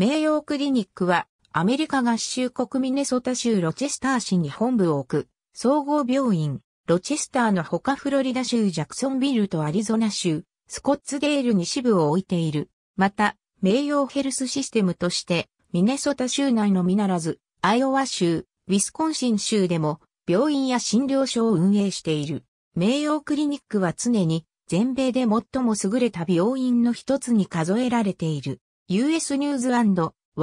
名誉クリニックは、アメリカ合衆国ミネソタ州ロチェスター市に本部を置く、総合病院、ロチェスターの他フロリダ州ジャクソンビルとアリゾナ州、スコッツデールに支部を置いている。また、名誉ヘルスシステムとして、ミネソタ州内のみならず、アイオワ州、ウィスコンシン州でも、病院や診療所を運営している。名誉クリニックは常に、全米で最も優れた病院の一つに数えられている。US ニューズワ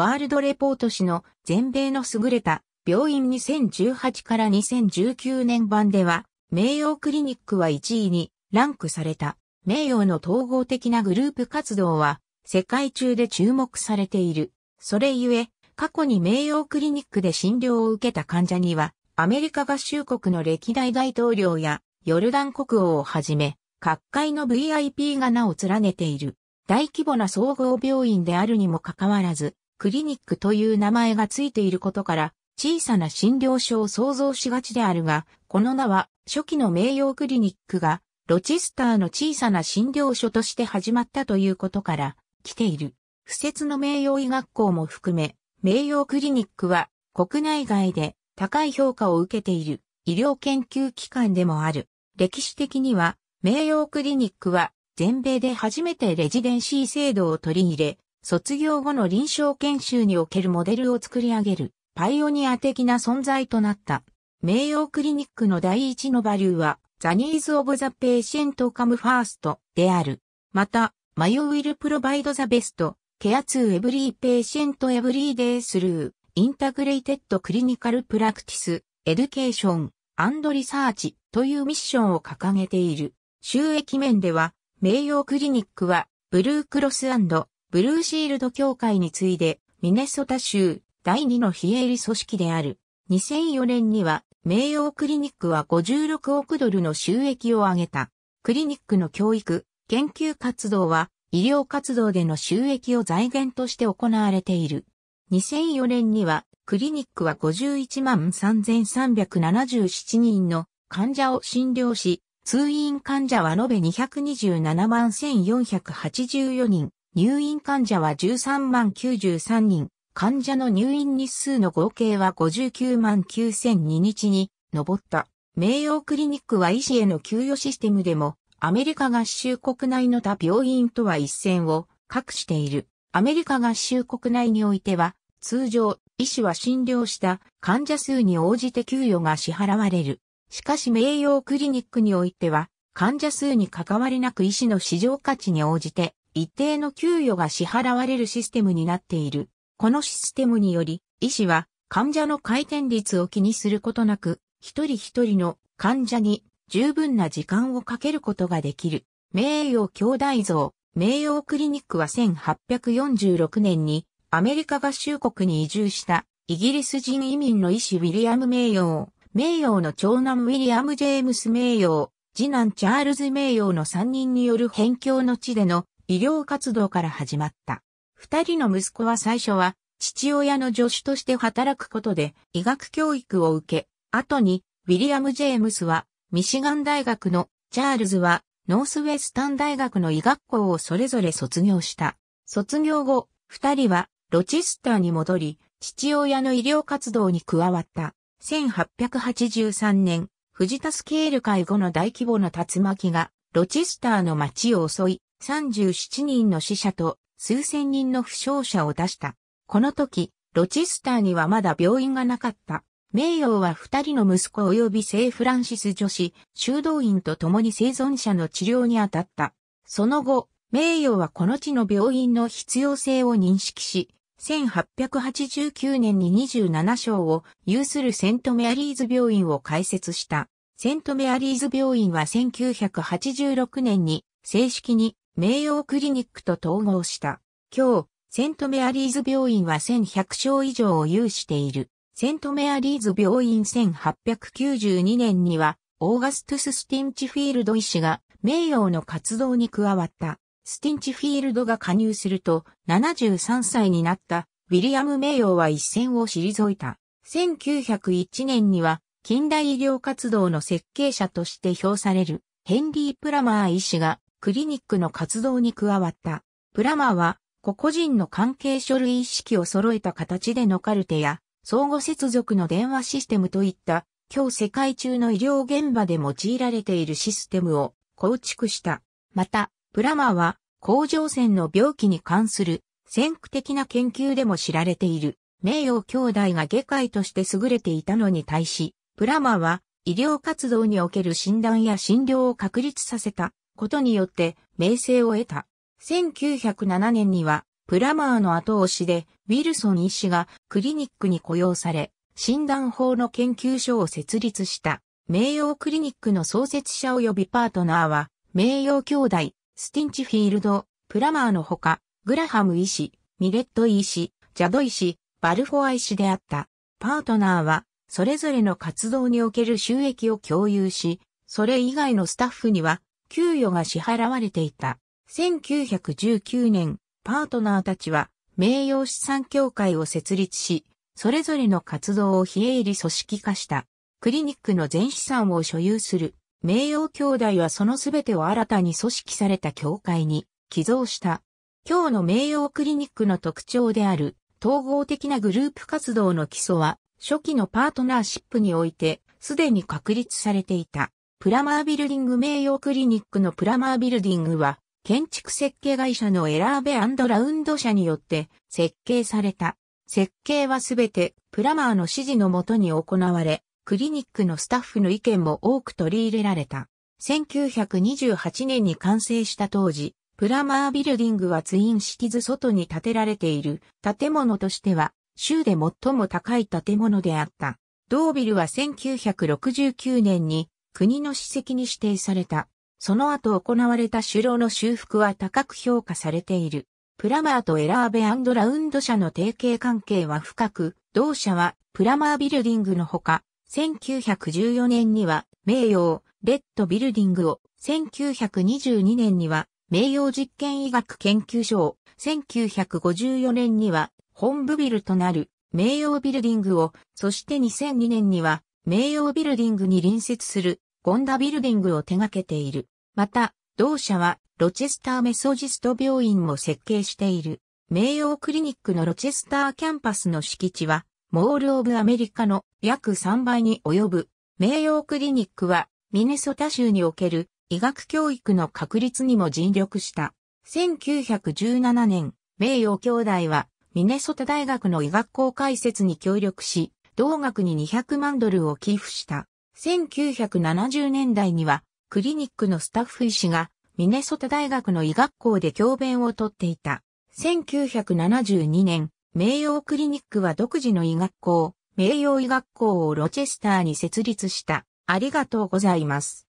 ールドレポート誌の全米の優れた病院2018から2019年版では、名誉クリニックは1位にランクされた。名誉の統合的なグループ活動は世界中で注目されている。それゆえ、過去に名誉クリニックで診療を受けた患者には、アメリカ合衆国の歴代大統領やヨルダン国王をはじめ、各界の VIP が名を連ねている。大規模な総合病院であるにもかかわらず、クリニックという名前がついていることから、小さな診療所を想像しがちであるが、この名は初期の名誉クリニックがロチスターの小さな診療所として始まったということから来ている。不設の名誉医学校も含め、名誉クリニックは国内外で高い評価を受けている医療研究機関でもある。歴史的には名誉クリニックは全米で初めてレジデンシー制度を取り入れ、卒業後の臨床研修におけるモデルを作り上げる、パイオニア的な存在となった。名誉クリニックの第一のバリューは、ザニーズオブザペーシェントカムファーストである。また、マヨウィルプロバイドザベスト、ケアツーエブリーペーシェントエブリーデースルー、インタグレイテッドクリニカルプラクティス、エデュケーション、アンドリサーチというミッションを掲げている。収益面では、名誉クリニックは、ブルークロスブルーシールド協会に次いで、ミネソタ州第2の非営利組織である。2004年には、名誉クリニックは56億ドルの収益を上げた。クリニックの教育、研究活動は、医療活動での収益を財源として行われている。2004年には、クリニックは51万3377人の患者を診療し、通院患者は延べ227万1484人、入院患者は13万93人、患者の入院日数の合計は59万9002日に上った。名誉クリニックは医師への給与システムでも、アメリカ合衆国内の他病院とは一線を画している。アメリカ合衆国内においては、通常、医師は診療した患者数に応じて給与が支払われる。しかし名誉クリニックにおいては、患者数に関わりなく医師の市場価値に応じて、一定の給与が支払われるシステムになっている。このシステムにより、医師は患者の回転率を気にすることなく、一人一人の患者に十分な時間をかけることができる。名誉兄弟像、名誉クリニックは1846年にアメリカ合衆国に移住したイギリス人移民の医師ウィリアム名誉を名誉の長男ウィリアム・ジェームス名誉、次男チャールズ名誉の3人による辺境の地での医療活動から始まった。二人の息子は最初は父親の助手として働くことで医学教育を受け、後にウィリアム・ジェームスはミシガン大学のチャールズはノースウェスタン大学の医学校をそれぞれ卒業した。卒業後、二人はロチスターに戻り、父親の医療活動に加わった。1883年、藤田スケール会後の大規模な竜巻が、ロチスターの町を襲い、37人の死者と数千人の負傷者を出した。この時、ロチスターにはまだ病院がなかった。名誉は二人の息子及び聖フランシス女子、修道院と共に生存者の治療に当たった。その後、名誉はこの地の病院の必要性を認識し、1889年に27床を有するセントメアリーズ病院を開設した。セントメアリーズ病院は1986年に正式に名誉クリニックと統合した。今日、セントメアリーズ病院は1100床以上を有している。セントメアリーズ病院1892年には、オーガストゥス・スティンチフィールド医師が名誉の活動に加わった。スティンチフィールドが加入すると、73歳になったウィリアム・名誉は一線を退いた。1901年には、近代医療活動の設計者として評される、ヘンリー・プラマー医師が、クリニックの活動に加わった。プラマーは、個々人の関係書類意識を揃えた形でのカルテや、相互接続の電話システムといった、今日世界中の医療現場で用いられているシステムを構築した。また、プラマーは甲状腺の病気に関する先駆的な研究でも知られている。名誉兄弟が外科医として優れていたのに対し、プラマーは医療活動における診断や診療を確立させたことによって名声を得た。1907年にはプラマーの後押しでウィルソン医師がクリニックに雇用され、診断法の研究所を設立した。名誉クリニックの創設者及びパートナーは名誉兄弟スティンチフィールド、プラマーのほか、グラハム医師、ミレット医師、ジャド医師、バルフォア医師であった。パートナーは、それぞれの活動における収益を共有し、それ以外のスタッフには、給与が支払われていた。1919年、パートナーたちは、名誉資産協会を設立し、それぞれの活動を非営利組織化した。クリニックの全資産を所有する名誉兄弟はそのすべてを新たに組織された教会に寄贈した。今日の名誉クリニックの特徴である統合的なグループ活動の基礎は初期のパートナーシップにおいてすでに確立されていた。プラマービルディング名誉クリニックのプラマービルディングは建築設計会社のエラーベラウンド社によって設計された。設計はすべてプラマーの指示のもとに行われ、クリニックのスタッフの意見も多く取り入れられた。1928年に完成した当時、プラマービルディングはツインシティズ外に建てられている建物としては州で最も高い建物であった。同ビルは1969年に国の史跡に指定された。その後行われた首労の修復は高く評価されている。プラマーとエラーベラウンド社の提携関係は深く、同社はプラマービルディングのほか、1914年には名誉レッドビルディングを、1922年には名誉実験医学研究所を、1954年には本部ビルとなる名誉ビルディングを、そして2002年には名誉ビルディングに隣接するゴンダビルディングを手掛けている。また、同社はロチェスターメソジスト病院も設計している。名誉クリニックのロチェスターキャンパスの敷地は、モール・オブ・アメリカの約3倍に及ぶ、名誉クリニックは、ミネソタ州における医学教育の確立にも尽力した。1917年、名誉兄弟は、ミネソタ大学の医学校開設に協力し、同学に200万ドルを寄付した。1970年代には、クリニックのスタッフ医師が、ミネソタ大学の医学校で教鞭をとっていた。1972年、名誉クリニックは独自の医学校、名誉医学校をロチェスターに設立した。ありがとうございます。